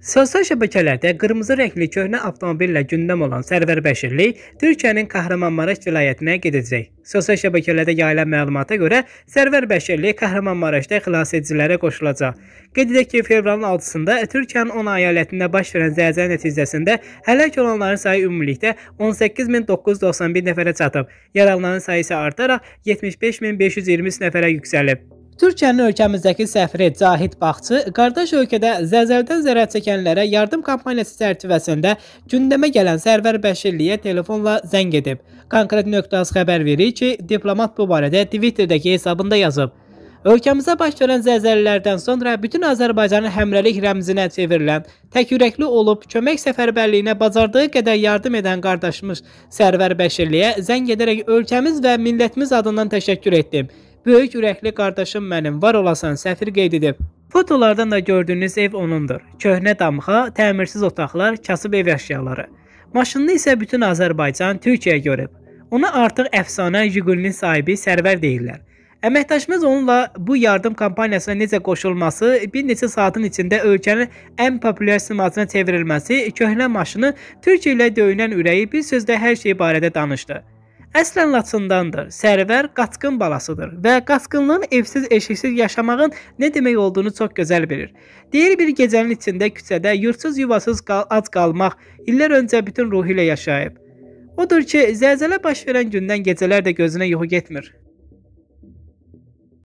Sosial şəbəkələrdə qırmızı rəngli köhnə avtomobillə gündəm olan Sərvər Bəşirli Türkiyənin Kahramanmaraş vilayətinə gedəcək. Sosial şəbəkələrdə yayılan məlumata görə Sərvər Bəşirli Kahramanmaraşda xilasedicilərə qoşulacaq. Qeyd edək ki, fevralın 6-sında Türkiyənin 10 əyalətində baş verən zəlzələ nəticəsində həlak olanların sayı ümumilikdə 18991 nəfərə çatıb. Yaralıların sayı isə artaraq 75520 nəfərə yüksəlib. Türkiyənin ölkəmizdəki səfiri Cahid Baxçı qardaş ölkədə zəlzəldən zərər çəkənlərə yardım kampaniyası çərçivəsində gündəmə gələn Sərvər Bəşirliyə telefonla zəng edib. Konkret nöqtəz xəbər verir ki, diplomat bu barədə Twitterdəki hesabında yazıb. Ölkəmizə baş verən zəlzələlərdən sonra bütün Azərbaycanın həmrəlik rəmzinə çevrilən, təkyürəkli olub kömək səfərbərliyinə bacardığı qədər yardım edən qardaşımız Sərvər Bəşirliyə zəng edərək ölkəmiz və millətimiz adından təşəkkür etdim. Böyük ürəkli qardaşım mənim, var olasan, səfir qeyd edib. Fotolardan da gördüyünüz ev onundur. Köhnə damğa, təmirsiz otaqlar, kasıb ev əşyaları. Maşınını isə bütün Azərbaycan Türkiyə görüb. Ona artıq əfsanə Jigulinin sahibi Sərvər deyirlər. Əməkdaşımız onunla bu yardım kampaniyasına necə qoşulması, bir neçə saatın içində ölkənin ən populyar simasına çevrilməsi, köhnə maşını Türkiyə ilə döyünən ürəyi bir sözlə hər şey barədə danışdı. Əslən Laçındandır. Sərvər qaçqın balasıdır və qaçqınlığın evsiz eşiksiz yaşamağın nə demək olduğunu çox gözəl bilir. Deyir bir gecənin içində küçədə yurtsuz yuvasız qal ac qalmaq illər öncə bütün ruhu ilə yaşayıb. Odur ki, zəlzələ baş verən gündən gecələr də gözünə yuxu getmir.